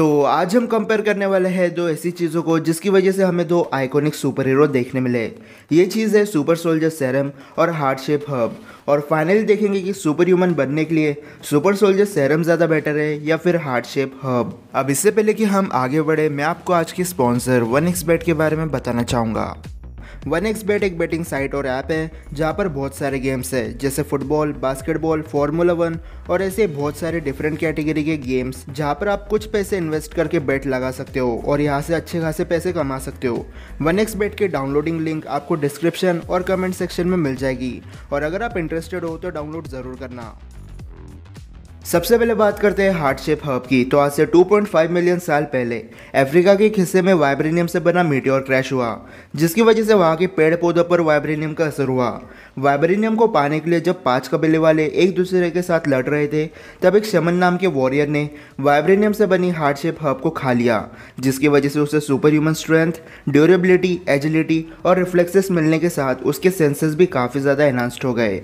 तो आज हम कंपेयर करने वाले हैं दो ऐसी चीज़ों को जिसकी वजह से हमें दो आइकॉनिक सुपर हीरो देखने मिले ये चीज़ है सुपर सोल्जर सैरम और हार्ट शेप हब और फाइनली देखेंगे कि सुपर ह्यूमन बनने के लिए सुपर सोल्जर सैरम ज़्यादा बेटर है या फिर हार्ट शेप हब अब इससे पहले कि हम आगे बढ़े मैं आपको आज के स्पॉन्सर वन एक्स बेट के बारे में बताना चाहूँगा वन एक्स बेट एक बेटिंग साइट और ऐप है जहाँ पर बहुत सारे गेम्स है जैसे फुटबॉल बास्केटबॉल फार्मूला वन और ऐसे बहुत सारे डिफरेंट कैटेगरी के गेम्स जहाँ पर आप कुछ पैसे इन्वेस्ट करके बेट लगा सकते हो और यहाँ से अच्छे खासे पैसे कमा सकते हो वन एक्स बेट के डाउनलोडिंग लिंक आपको डिस्क्रिप्शन और कमेंट सेक्शन में मिल जाएगी और अगर आप इंटरेस्टेड हो तो डाउनलोड ज़रूर करना सबसे पहले बात करते हैं हार्ट शेप हर्ब की तो आज से 2.5 मिलियन साल पहले अफ्रीका के एक हिस्से में वाइब्रेनियम से बना मीटियोर क्रैश हुआ जिसकी वजह से वहाँ के पेड़ पौधों पर वाइब्रेनियम का असर हुआ वाइब्रेनियम को पाने के लिए जब पांच कबीले वाले एक दूसरे के साथ लड़ रहे थे तब एक शमन नाम के वॉरियर ने वाइब्रेनियम से बनी हार्ट शेप हर्ब को खा लिया जिसकी वजह से उसे super human strength durability agility और रिफ्लेक्सेस मिलने के साथ उसके सेंसेस भी काफ़ी ज़्यादा एनहांस्ड हो गए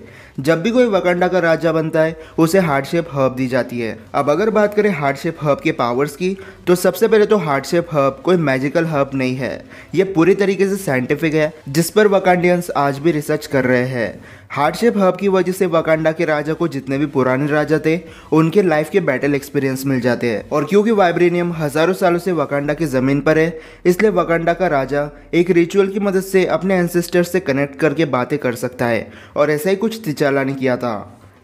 जब भी कोई वकंडा का राजा बनता है उसे हार्ट शेप हब दी जाती है अब अगर बात करें हार्डशेप हब के पावर्स की तो सबसे पहले तो हार्डशेप हब कोई मैजिकल हब नहीं है ये पूरी तरीके से साइंटिफिक है जिस पर वकांडियंस आज भी रिसर्च कर रहे हैं हार्डशेप हब की वजह से वकांडा के राजा को जितने भी पुराने राजा थे उनके लाइफ के बैटल एक्सपीरियंस मिल जाते हैं और क्योंकि वाइब्रेनियम हजारों सालों से वकांडा की ज़मीन पर है इसलिए वकांडा का राजा एक रिचुअल की मदद से अपने एंसेस्टर्स से कनेक्ट करके बातें कर सकता है और ऐसा ही कुछ तिचाला ने किया था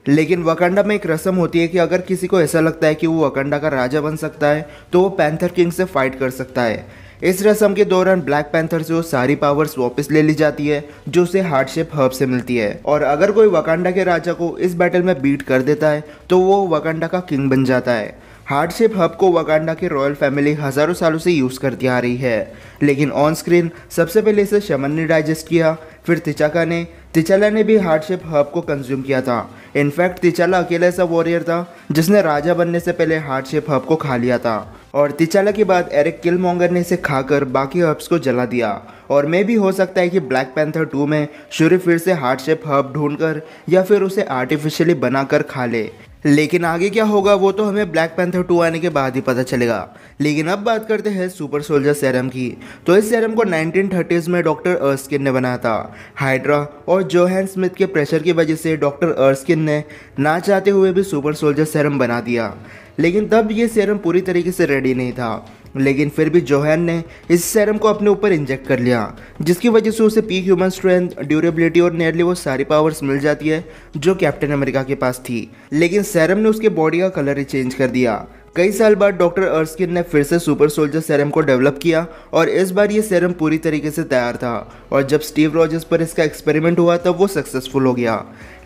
लेकिन वकंडा में एक रस्म होती है कि अगर किसी को ऐसा लगता है कि वो वकंडा का राजा बन सकता है तो वो पैंथर किंग से फाइट कर सकता है इस रस्म के दौरान ब्लैक पैंथर से वो सारी पावर्स वापस ले ली जाती है जो उसे हार्डशेप हर्ब से मिलती है और अगर कोई वकंडा के राजा को इस बैटल में बीट कर देता है तो वो वकंडा का किंग बन जाता है हार्डशेप हब को वकांडा के रॉयल फैमिली हज़ारों सालों से यूज़ करती आ रही है लेकिन ऑन स्क्रीन सबसे पहले इसे शमन ने डाइजेस्ट किया फिर तिचाका ने तिचला ने भी हार्डशिप हर्ब को कंज्यूम किया था इनफैक्ट तिचाला अकेला ऐसा वॉरियर था जिसने राजा बनने से पहले हार्डशिप हर्ब को खा लिया था और तिचाला के बाद एरिक मोंगर ने इसे खाकर बाकी हर्ब्स को जला दिया और मे भी हो सकता है कि ब्लैक पैंथर 2 में शुरू फिर से हार्डशिप हर्ब ढूंढकर या फिर उसे आर्टिफिशियली बनाकर खा ले लेकिन आगे क्या होगा वो तो हमें ब्लैक पैंथर टू आने के बाद ही पता चलेगा लेकिन अब बात करते हैं सुपर सोल्जर सैरम की तो इस सेरम को 1930s में डॉक्टर अर्स्किन ने बनाया था हाइड्रा और जोहैन स्मिथ के प्रेशर की वजह से डॉक्टर अर्स्किन ने ना चाहते हुए भी सुपर सोल्जर सैरम बना दिया लेकिन तब ये सैरम पूरी तरीके से रेडी नहीं था लेकिन फिर भी जोहैन ने इस सैरम को अपने ऊपर इंजेक्ट कर लिया जिसकी वजह से उसे पीक ह्यूमन स्ट्रेंथ ड्यूरेबिलिटी और नियरली वो सारी पावर्स मिल जाती है जो कैप्टन अमेरिका के पास थी लेकिन सैरम ने उसके बॉडी का कलर ही चेंज कर दिया कई साल बाद डॉक्टर अर्स्किन ने फिर से सुपर सोल्जर सेरम को डेवलप किया और इस बार ये सेरम पूरी तरीके से तैयार था और जब स्टीव रॉजर्स पर इसका एक्सपेरिमेंट हुआ तब वो सक्सेसफुल हो गया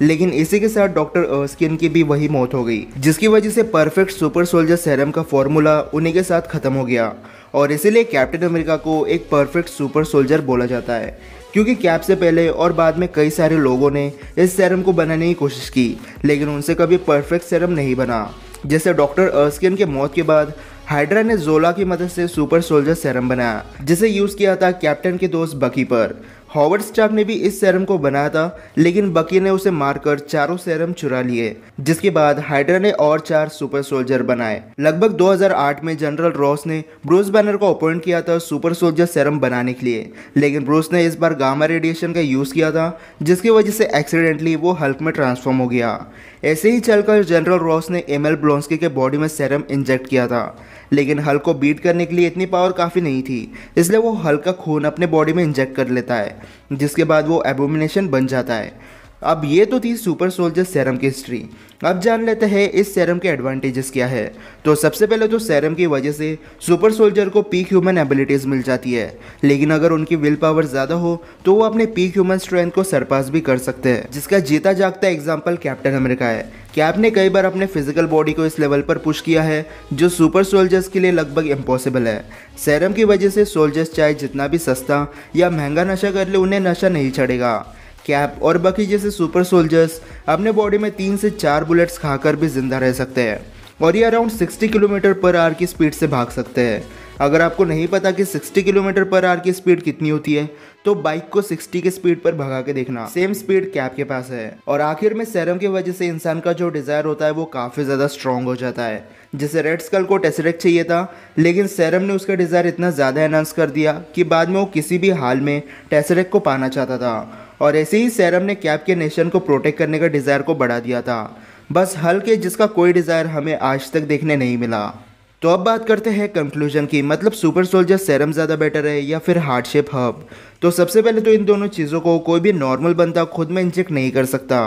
लेकिन इसी के साथ डॉक्टर अर्स्किन की भी वही मौत हो गई जिसकी वजह से परफेक्ट सुपर सोल्जर सेरम का फॉर्मूला उन्हीं के साथ खत्म हो गया और इसीलिए कैप्टन अमेरिका को एक परफेक्ट सुपर सोल्जर बोला जाता है क्योंकि कैप से पहले और बाद में कई सारे लोगों ने इस सेरम को बनाने की कोशिश की लेकिन उनसे कभी परफेक्ट सेरम नहीं बना जिसे डॉक्टर अर्स्किन के मौत के बाद हाइड्रा ने जोला की मदद से सुपर सोल्जर सेरम बनाया जिसे यूज किया था कैप्टन के दोस्त बकी पर हॉवर्ड स्टार्क ने भी इस सैरम को बनाया था लेकिन बकी ने उसे मारकर चारों सेरम चुरा लिए जिसके बाद हाइड्रा ने और चार सुपर सोल्जर बनाए लगभग 2008 में जनरल रॉस ने ब्रूस बैनर को अपॉइंट किया था सुपर सोल्जर सैरम बनाने के लिए लेकिन ब्रूस ने इस बार गामा रेडिएशन का यूज़ किया था जिसकी वजह से एक्सीडेंटली वो हल्क में ट्रांसफॉर्म हो गया ऐसे ही चलकर जनरल रॉस ने एम एल के बॉडी में सैरम इंजेक्ट किया था लेकिन हल्क को बीट करने के लिए इतनी पावर काफ़ी नहीं थी इसलिए वो हल्क का खून अपने बॉडी में इंजेक्ट कर लेता है जिसके बाद वो एबोमिनेशन बन जाता है अब ये तो थी सुपर सोल्जर सैरम की हिस्ट्री अब जान लेते हैं इस सैरम के एडवांटेजेस क्या है तो सबसे पहले तो सैरम की वजह से सुपर सोल्जर को पीक ह्यूमन एबिलिटीज़ मिल जाती है लेकिन अगर उनकी विल पावर ज़्यादा हो तो वो अपने पीक ह्यूमन स्ट्रेंथ को सरपास भी कर सकते हैं जिसका जीता जागता एग्जाम्पल कैप्टन अमेरिका है कैप ने कई बार अपने फिजिकल बॉडी को इस लेवल पर पुश किया है जो सुपर सोल्जर्स के लिए लगभग इम्पॉसिबल है सैरम की वजह से सोल्जर्स चाहे जितना भी सस्ता या महंगा नशा कर ले उन्हें नशा नहीं चढ़ेगा कैप और बाकी जैसे सुपर सोल्जर्स अपने बॉडी में तीन से चार बुलेट्स खाकर भी जिंदा रह सकते हैं और ये अराउंड 60 किलोमीटर पर आर की स्पीड से भाग सकते हैं अगर आपको नहीं पता कि 60 किलोमीटर पर आर की स्पीड कितनी होती है तो बाइक को 60 की स्पीड पर भगा के देखना सेम स्पीड कैब के पास है और आखिर में सैरम की वजह से इंसान का जो डिज़ायर होता है वो काफ़ी ज़्यादा स्ट्रॉन्ग हो जाता है जैसे रेड स्कल को टेसरेक्ट चाहिए था लेकिन सैरम ने उसका डिज़ायर इतना ज़्यादा एनहांस कर दिया कि बाद में वो किसी भी हाल में टेसरेक्ट को पाना चाहता था और ऐसे ही सैरम ने कैप के नेशन को प्रोटेक्ट करने का डिज़ायर को बढ़ा दिया था बस हल्के जिसका कोई डिज़ायर हमें आज तक देखने नहीं मिला तो अब बात करते हैं कंक्लूजन की मतलब सुपर सोल्जर सेरम ज़्यादा बेटर है या फिर हार्डशेप शेप हब तो सबसे पहले तो इन दोनों चीज़ों को कोई भी नॉर्मल बंदा खुद में इंजेक्ट नहीं कर सकता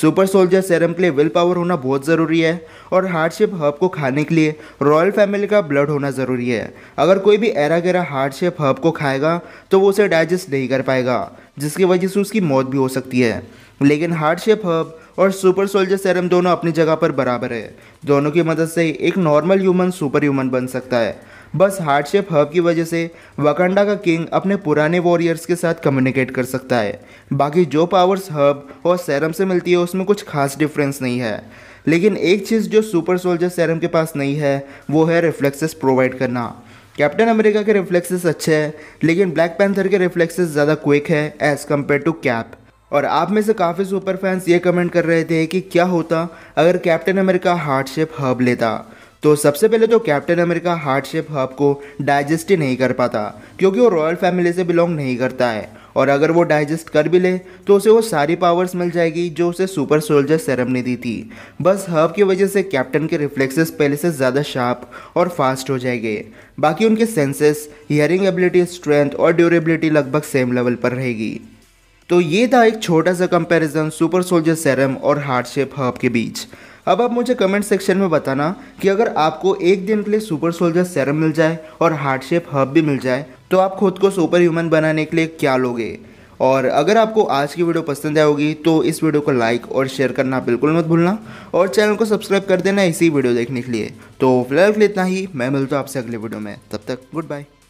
सुपर सोल्जर सेरम के लिए विल पावर होना बहुत ज़रूरी है और हार्ड शेप हब को खाने के लिए रॉयल फैमिली का ब्लड होना ज़रूरी है अगर कोई भी एरा गेरा हार्ड शेप हब को खाएगा तो वो उसे डाइजेस्ट नहीं कर पाएगा जिसकी वजह से उसकी मौत भी हो सकती है लेकिन हार्ड शेप हब और सुपर सोल्जर सैरम दोनों अपनी जगह पर बराबर है दोनों की मदद से एक नॉर्मल ह्यूमन सुपर ह्यूमन बन सकता है बस हार्डशेप हब की वजह से वकंडा का किंग अपने पुराने वॉरियर्स के साथ कम्युनिकेट कर सकता है बाकी जो पावर्स हब और सैरम से मिलती है उसमें कुछ खास डिफरेंस नहीं है लेकिन एक चीज़ जो सुपर सोल्जर सैरम के पास नहीं है वो है रिफ्लेक्सेस प्रोवाइड करना कैप्टन अमेरिका के रिफ्लेक्सेस अच्छे हैं लेकिन ब्लैक पैंथर के रिफ्लेक्सेस ज़्यादा क्विक है एज़ कम्पेयर टू कैप और आप में से काफ़ी सुपर फैंस ये कमेंट कर रहे थे कि क्या होता अगर Captain America heart shape herb लेता तो सबसे पहले तो Captain America heart shape herb को डाइजेस्ट ही नहीं कर पाता क्योंकि वो रॉयल फैमिली से बिलोंग नहीं करता है और अगर वो डाइजेस्ट कर भी ले तो उसे वो सारी पावर्स मिल जाएगी जो उसे सुपर सोल्जर सेरम ने दी थी बस हर्ब की वजह से कैप्टन के रिफ्लेक्सेस पहले से ज़्यादा शार्प और फास्ट हो जाएंगे बाकी उनके सेंसेस हियरिंग एबिलिटी स्ट्रेंथ और ड्यूरेबिलिटी लगभग सेम लेवल पर रहेगी तो ये था एक छोटा सा कंपैरिजन सुपर सोल्जर सेरम और हार्डशेप हर्ब के बीच अब आप मुझे कमेंट सेक्शन में बताना कि अगर आपको एक दिन के लिए सुपर सोल्जर सेरम मिल जाए और हार्डशेप हर्ब भी मिल जाए तो आप खुद को सुपर ह्यूमन बनाने के लिए क्या लोगे और अगर आपको आज की वीडियो पसंद आएगी होगी तो इस वीडियो को लाइक और शेयर करना बिल्कुल मत भूलना और चैनल को सब्सक्राइब कर देना इसी वीडियो देखने के लिए तो फिलहाल के लिए इतना ही मैं मिलता हूँ आपसे अगले वीडियो में तब तक गुड बाय